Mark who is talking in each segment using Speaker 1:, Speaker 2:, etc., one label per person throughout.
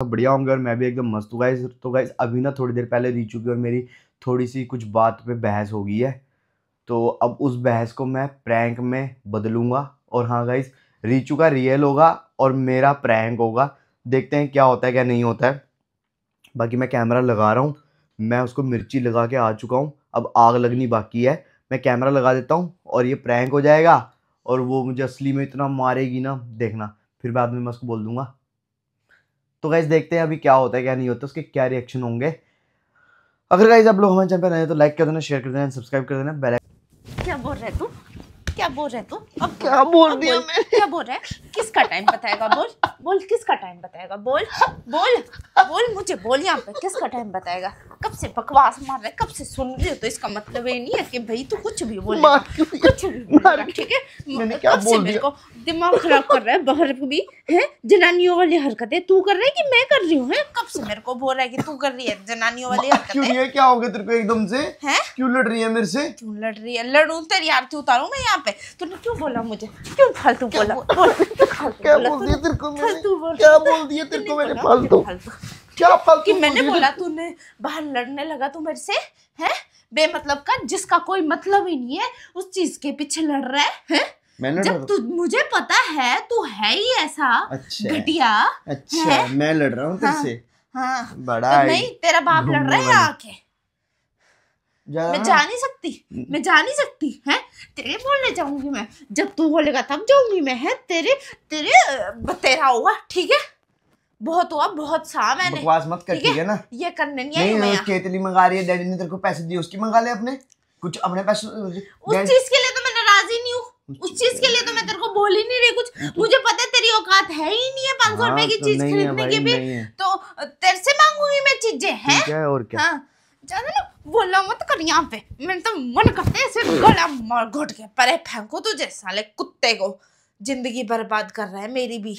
Speaker 1: तो बढ़िया होंगे और मैं भी एकदम मस्त हूँ गाइस तो गाइज अभी ना थोड़ी देर पहले रीचू की और मेरी थोड़ी सी कुछ बात पे बहस हो गई है तो अब उस बहस को मैं प्रैंक में बदलूँगा और हाँ गाइज रीचू का रियल होगा और मेरा प्रैंक होगा देखते हैं क्या होता है क्या नहीं होता है बाकी मैं कैमरा लगा रहा हूँ मैं उसको मिर्ची लगा के आ चुका हूँ अब आग लगनी बाकी है मैं कैमरा लगा देता हूँ और ये प्रैंक हो जाएगा और वो मुझे असली में इतना मारेगी ना देखना फिर बाद में मैं उसको बोल दूँगा तो गाइज देखते हैं अभी क्या होता है क्या नहीं होता उसके क्या रिएक्शन होंगे अगर गाइज आप लोग हमारे चैनल पर रहे तो लाइक कर देना शेयर कर देना सब्सक्राइब कर देना बेल
Speaker 2: क्या बोल रहे तू क्या बोल रहे तू अब क्या बोल दिया मैं क्या बोल रहा है किसका टाइम बताएगा बोल बोल किसका टाइम बताएगा बोल बोल बोल मुझे बोल यहाँ पे किसका टाइम बताएगा कब से बकवास मार रहा है कब से सुन रही हो तो इसका मतलब ये नहीं है कि भाई तू कुछ भी बोल कुछ भी ठीक है मैंने क्या बोल दिया को दिमाग खराब कर रहा है बाहर भी है जनानियों वाली हरकतें तू कर रही है कि मैं कर रही हूँ कब से मेरे को बोल रहा है कि तू कर रही है जनानियों वाली हरकतें
Speaker 1: क्या हो गया तेरे को एकदम से है
Speaker 2: क्यों लड़ रही है मेरे से क्यों लड़ रही है लड़ू तेरी आरती उतारू मैं यहाँ पे तूने क्यों बोला मुझे क्यों फालतू बोला क्या बोल दिया तेरे को क्या बोल दिया तेरे को मैंने फालतू फालतू क्या फालतू मैंने बोला तूने बाहर लड़ने लगा तू मेरे से हैं बेमतलब का जिसका कोई मतलब ही नहीं है उस चीज के पीछे लड़ रहा है, मैंने जब तू मुझे पता है तू है ही ऐसा अच्छा। घटिया
Speaker 1: अच्छा है? मैं लड़ रहा हूँ तेरे हाँ, हाँ, बड़ा तो नहीं तेरा बाप लड़ रहा है आके मैं जा नहीं
Speaker 2: सकती मैं जा नहीं सकती है तेरे बोलने जाऊंगी मैं जब तू बोलेगा तब जाऊंगी मैं है तेरे तेरे बतेरा होगा ठीक है बहुत हुआ बहुत सा मैंने बकवास मत कर ठीक है ना ये करने नहीं, आई मैं उसके
Speaker 1: इतनी मंगा रही है डैडी ने तेरे को पैसे दिए उसकी मंगा ले अपने कुछ अपने पैसे उस चीज के
Speaker 2: लिए तो मैं नाराजी नहीं हूँ उस चीज के लिए तो मैं तेरे को बोल ही नहीं रही कुछ मुझे पता है तेरी औकात है ही नहीं है पाँच सौ हाँ, रुपए की तो चीज खरीदने की भी तो तेरे से मांगूंगी मैं चीजें हैं और क्या हाँ। जाने बोला मत कर यहाँ पे मेरे तो मन करते ऐसे गला मार घोट के परे फेंको तुझे साले कुत्ते को जिंदगी बर्बाद कर रहा है मेरी भी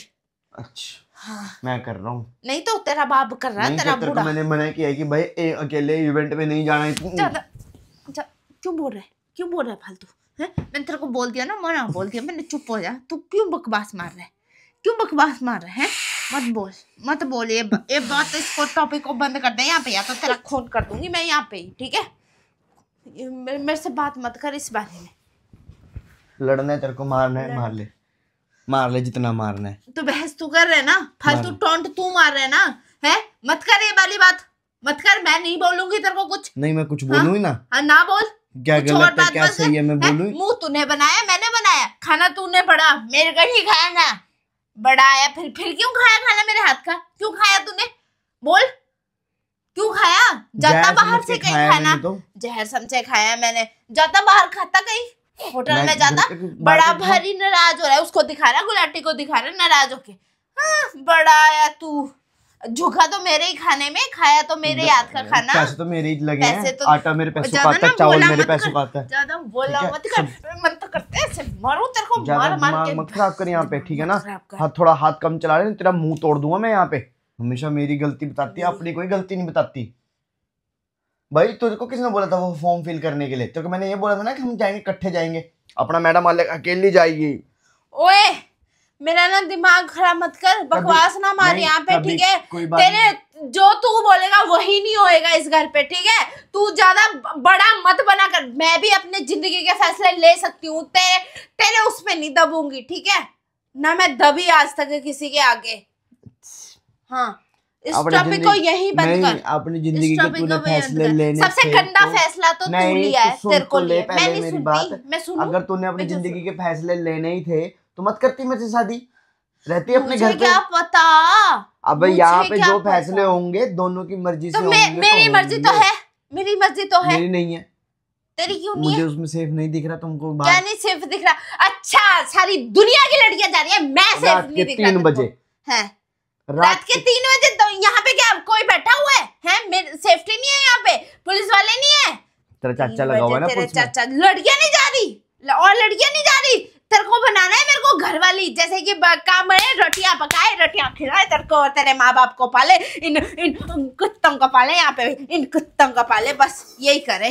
Speaker 2: अच्छा हाँ। मैं कर रहा हूँ नहीं तो तेरा बाप कर रहा है तेरा तेरे को मैंने
Speaker 1: मना किया कि भाई ए, अकेले इवेंट में नहीं जाना
Speaker 2: है क्यों बोल रहा है क्यों बोल रहा है फालतू मैंने तेरे को बोल दिया ना मना बोल दिया मैंने चुप हो जा तू क्यों बकवास मार रहा है क्यों बकवास मार रहा है मत बोल मत बोल ये ये बात इसको टॉपिक को बंद कर दे यहाँ पे या तो तेरा खोन कर दूंगी मैं यहाँ पे ही ठीक है मेरे से बात मत कर इस बारे
Speaker 1: में लड़ना है तेरे को मारना है मार ले मार ले जितना मारना है
Speaker 2: तो बहस तू कर रहे ना फालतू टोंट तू मार रहे ना है मत कर ये वाली बात मत कर मैं नहीं बोलूंगी तेरे को कुछ नहीं
Speaker 1: मैं कुछ हाँ? बोलूंगी ना हाँ ना बोल क्या गलत है क्या सही है मैं बोलूं
Speaker 2: मुंह तूने बनाया मैंने बनाया खाना तूने बड़ा मेरे का ही खाया ना बड़ा आया फिर फिर क्यों खाया खाना मेरे हाथ का क्यों खाया तूने बोल क्यों खाया जाता बाहर से कहीं खाना तो। जहर समझे खाया मैंने जाता बाहर खाता कहीं होटल में जाता बड़ा भारी नाराज हो रहा है उसको दिखा रहा गुलाटी को दिखा रहा नाराज होके बड़ा आया तू झुका तो मेरे ही खाने में खाया तो मेरे याद का खाना पैसे तो
Speaker 1: मेरे ही लगे पैसे तो आटा मेरे पैसे पाता है चावल मेरे पैसे पाता है
Speaker 2: ज्यादा बोला मत कर मन तो करते ऐसे मारो तेरे को मार मार के मत
Speaker 1: खराब कर यहाँ पे ठीक है ना हाथ थोड़ा हाथ कम चला रहे तेरा मुंह तोड़ दूंगा मैं यहाँ पे हमेशा मेरी गलती बताती है हम्म। अपनी कोई गलती नहीं बताती भाई तुझे को किसने बोला था वो फॉर्म फिल करने के लिए तो मैंने ये बोला था ना कि हम जाएंगे इकट्ठे जाएंगे अपना मैडम अकेली जाएगी
Speaker 2: ओए मेरा ना दिमाग खराब मत कर बकवास ना मार यहाँ पे ठीक है तेरे जो तू बोलेगा वही नहीं होएगा इस घर पे ठीक है तू ज्यादा बड़ा मत बना कर मैं भी अपने जिंदगी के फैसले ले सकती हूँ तेरे तेरे उस नहीं दबूंगी ठीक है ना मैं दबी आज तक किसी के आगे हाँ इस टॉपिक को यही बंद कर
Speaker 1: अपनी जिंदगी फैसले लेने सबसे गंदा तो- फैसला तो तू लिया है तेरे को तो ले मैं नहीं सुनती मैं सुनूं अगर तूने अपनी जिंदगी के फैसले लेने ही थे तो मत करती मेरे से शादी रहती अपने घर क्या
Speaker 2: पता अब यहाँ पे जो फैसले
Speaker 1: होंगे दोनों की मर्जी तो से तो मेरी मर्जी तो है
Speaker 2: मेरी मर्जी तो है मेरी नहीं है तेरी क्यों नहीं मुझे
Speaker 1: उसमें सेफ नहीं दिख रहा तुमको बात क्या
Speaker 2: नहीं सेफ दिख रहा अच्छा सारी दुनिया की लड़कियां जा रही है मैं सेफ नहीं दिख रहा तीन बजे हैं रात के तीन बजे तो यहाँ पे क्या कोई बैठा हुआ है हैं मेरे सेफ्टी नहीं है यहाँ पे पुलिस वाले नहीं है
Speaker 1: तेरा चाचा लगा हुआ है ना पुलिस
Speaker 2: चाचा लड़कियां नहीं जा रही और लड़कियां नहीं जा रही तेरे को बनाना है मेरे को घर वाली जैसे कि काम बने रोटियां पकाए रोटियां खिलाए तेरे को तेरे माँ बाप को पाले इन इन कुत्तों को पाले यहाँ पे इन कुत्तों को पाले बस यही करे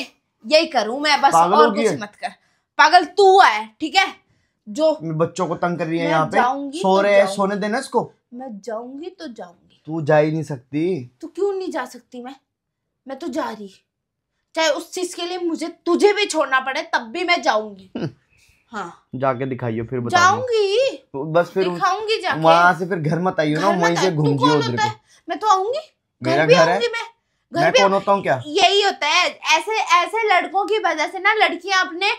Speaker 2: यही करूं मैं बस और कुछ मत कर पागल तू है ठीक है जो
Speaker 1: बच्चों को तंग कर रही है यहाँ पे सो रहे हैं सोने देना इसको
Speaker 2: मैं जाऊंगी तो जाऊंगी
Speaker 1: तू जा ही नहीं सकती
Speaker 2: तू क्यों नहीं जा सकती मैं मैं तो जा रही चाहे उस चीज के लिए मुझे तुझे भी छोड़ना पड़े तब भी मैं जाऊंगी हम्म। हाँ
Speaker 1: जाके दिखाइयो फिर जाऊंगी तो बस फिर दिखाऊंगी जाके वहां से फिर घर मत आइयो ना वहीं से घूम घूमजियो उधर मैं तो आऊंगी मेरा घर है मैं
Speaker 2: मैं कौन होता हूँ क्या यही होता है ऐसे ऐसे लड़कों की वजह से ना लड़कियां अपने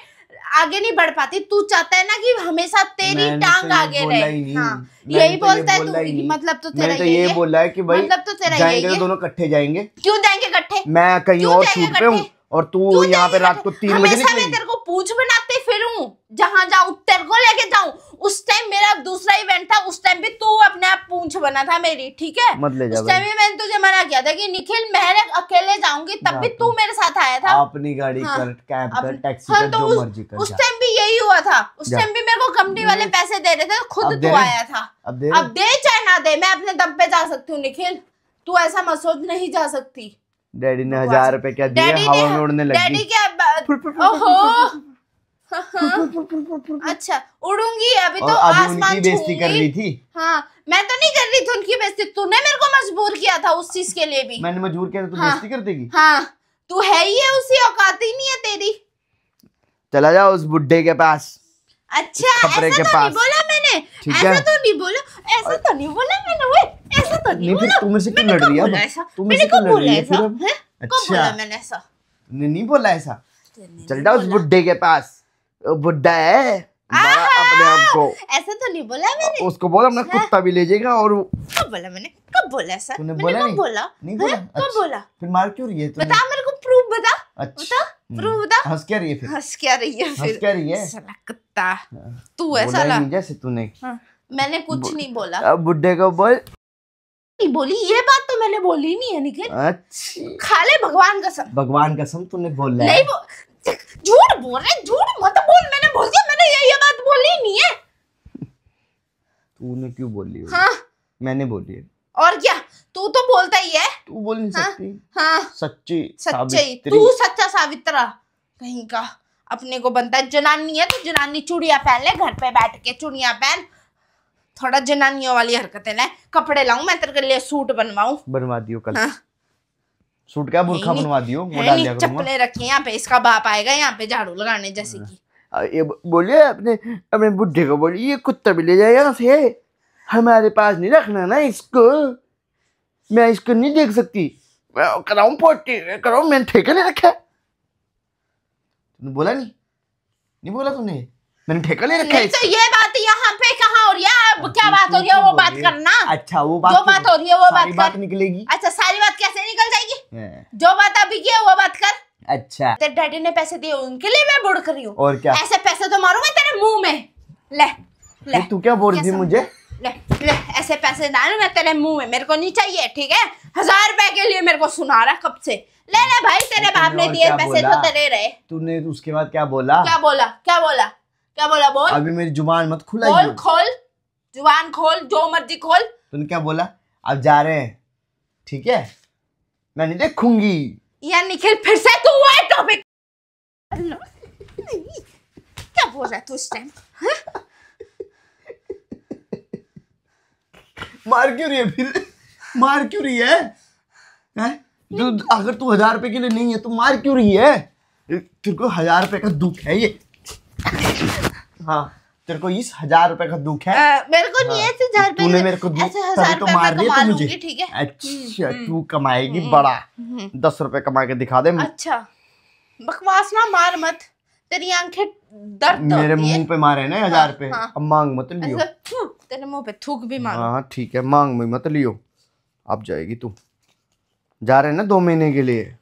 Speaker 2: आगे नहीं बढ़ पाती तू चाहता है ना कि हमेशा तेरी तो टांग आगे रहे हाँ।
Speaker 1: यही तो बोलता है तू
Speaker 2: मतलब तो तेरा तो ये बोला है कि भाई मतलब तो तेरा जाएंगे दोनों
Speaker 1: इकट्ठे जाएंगे
Speaker 2: क्यों जाएंगे इकट्ठे
Speaker 1: मैं कहीं और शूट पे हूँ और तू यहाँ पे रात को तीन बजे हमेशा मैं तेरे
Speaker 2: को पूछ बनाते फिर हूँ जहां जाऊं तेरे को लेके जाऊं उस टाइम मेरा दूसरा इवेंट था उस टाइम भी तू अपने आप पूछ बना था मेरी ठीक है उस टाइम भी मैंने तुझे मना किया था कि निखिल मैं अकेले जाऊंगी तब भी तू मेरे साथ आया था अपनी
Speaker 1: गाड़ी हाँ, कर कैब कर हाँ, टैक्सी कर तो जो मर्जी कर उस टाइम
Speaker 2: भी यही हुआ था उस टाइम भी मेरे को कंपनी वाले पैसे दे रहे थे तो खुद तू आया था अब दे चाहे ना दे मैं अपने दम पे जा सकती हूँ निखिल तू ऐसा मत नहीं जा सकती
Speaker 1: डैडी ने हजार रुपए क्या दिए हवा में उड़ने लगी डैडी
Speaker 2: क्या ओहो हाँ। अच्छा उड़ूंगी अभी तो आसमान बेस्ती कर रही थी हाँ मैं तो नहीं कर रही थी उनकी बेस्ती तूने मेरे को मजबूर किया था उस चीज के लिए भी मैंने मजबूर किया था हाँ। बेस्ती कर देगी हाँ तू है ही है उसी औकात ही नहीं है तेरी
Speaker 1: चला जाओ उस बुढ़े के पास अच्छा ऐसा तो नहीं बोला
Speaker 2: मैंने ऐसा तो नहीं बोला ऐसा तो नहीं बोला मैंने वो ऐसा तो नहीं बोला तू मेरे
Speaker 1: से क्यों लड़ रही है तू मेरे क्यों लड़ रही है फिर अच्छा बोला मैंने ऐसा नहीं बोला ऐसा चल जाओ उस बुढ़े के पास बुड्ढा है अपने आप को
Speaker 2: ऐसा तो नहीं बोला मैंने
Speaker 1: उसको बोला अपना कुत्ता भी ले जाएगा और
Speaker 2: कब बोला मैंने कब बोला सर तूने बोला नहीं बोला नहीं बोला कब बोला
Speaker 1: फिर मार क्यों रही है तूने बता मेरे को प्रूफ बता
Speaker 2: प्रूफ हम्म। बता
Speaker 1: हंस क्या रही है फिर हंस क्या रही है फिर हंस क्या रही है साला
Speaker 2: कुत्ता तू है साला जैसे तूने हाँ, मैंने कुछ नहीं बोला
Speaker 1: अब बुड्ढे को बोल
Speaker 2: नहीं बोली ये बात तो मैंने बोली नहीं है निखिल
Speaker 1: अच्छा
Speaker 2: खाले भगवान कसम
Speaker 1: भगवान कसम तूने बोला नहीं
Speaker 2: झूठ बोल रहे झूठ मत बोली नहीं है
Speaker 1: तूने क्यों बोली हाँ मैंने बोली है
Speaker 2: और क्या तू तो बोलता ही है तू बोल नहीं हाँ? सकती हाँ
Speaker 1: सच्ची सच्ची तू
Speaker 2: सच्चा सावित्रा कहीं का अपने को बनता है जनानी है तो जनानी चुड़िया पहन ले घर पे बैठ के चुड़िया पहन थोड़ा जनानियों वाली हरकतें ले कपड़े लाऊं मैं तेरे के लिए सूट बनवाऊं
Speaker 1: बनवा दियो कल हाँ? सूट क्या बुरखा बनवा दियो चप्पलें
Speaker 2: रखी यहाँ पे इसका बाप आएगा यहाँ पे झाड़ू लगाने जैसे हाँ। की
Speaker 1: ये बोलिए अपने अपने बुढ़े को बोलिए ये कुत्ता भी ले जाएगा यहाँ से हमारे पास नहीं रखना ना इसको मैं इसको नहीं देख सकती मैं कराऊँ पोटी कराऊँ मैंने ठेका नहीं रखा तुमने बोला नहीं नहीं बोला तुमने मैंने ठेका नहीं रखा तो ये
Speaker 2: बात यहाँ पे कहाँ हो रही है क्या बात अच्छा, हो रही है वो बात करना अच्छा वो बात जो बात हो रही है वो बात कर निकलेगी अच्छा सारी बात कैसे निकल जाएगी हाँ। जो बात अभी की है वो बात कर अच्छा तेरे डैडी ने पैसे दिए उनके लिए मैं कर रही हूँ और क्या ऐसे पैसे तो मारूंगा तेरे मुंह में ले ले
Speaker 1: तू क्या बोल रही मुझे
Speaker 2: ले ले ऐसे पैसे डाल मैं तेरे मुंह में मेरे को नहीं चाहिए ठीक है हजार रुपए के लिए मेरे को सुना रहा कब से ले ले भाई तेरे बाप ने दिए पैसे तो तेरे रहे
Speaker 1: तूने उसके बाद क्या बोला क्या
Speaker 2: बोला क्या बोला क्या बोला बोल अभी
Speaker 1: मेरी जुबान मत खुला बोल
Speaker 2: खोल जुबान खोल जो मर्जी खोल
Speaker 1: तूने क्या बोला अब जा रहे हैं ठीक है मैं नहीं देखूंगी
Speaker 2: या निखिल फिर से तू वही टॉपिक क्या बोल रहा है तू इस टाइम
Speaker 1: मार क्यों रही है फिर मार क्यों रही है, है? तो अगर तू हजार रुपए के लिए नहीं है तो मार क्यों रही है तेरे को हजार रुपए का दुख है ये हाँ तेरे को इस हजार रुपए का दुख है आ,
Speaker 2: मेरे को नहीं ऐसे हाँ, हजार तूने मेरे को दुख तभी तो मार रही है मुझे ठीक है अच्छा हम्म, तू
Speaker 1: कमाएगी हम्म, बड़ा हम्म। दस रुपए कमा के दिखा दे
Speaker 2: अच्छा बकवास ना मार मत तेरी आंखें दर्द मेरे मुंह
Speaker 1: पे मारे ना हाँ, हजार रुपए हाँ। अब मांग मत लियो
Speaker 2: तेरे मुंह पे थूक भी मांग
Speaker 1: हाँ ठीक है मांग मत लियो अब जाएगी तू जा रहे ना दो महीने के लिए